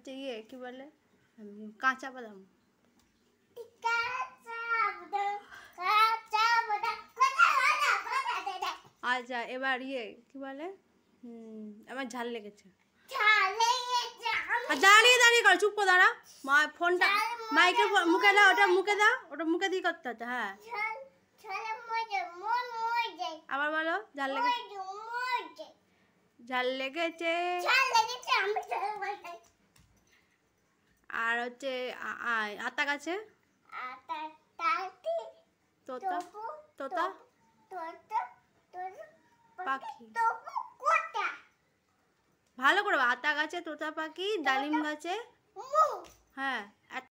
হচ্ছে ইয়ে কি বলে কাঁচা বাদাম আচ্ছা এবার ইয়ে কি বলে আমার ঝাল লেগেছে দাঁড়িয়ে দাঁড়িয়ে কর চুপ করে দাঁড়া মা ফোনটা মাইকে মুখে দাও ওটা মুখে দাও ওটা মুখে দিয়ে করতে হচ্ছে হ্যাঁ আবার বলো ঝাল লেগেছে ঝাল লেগেছে আর হচ্ছে আতা গাছে তোতা তোতা পাখি ভালো করে আতা গাছে তোতা পাখি ডালিম গাছে হ্যাঁ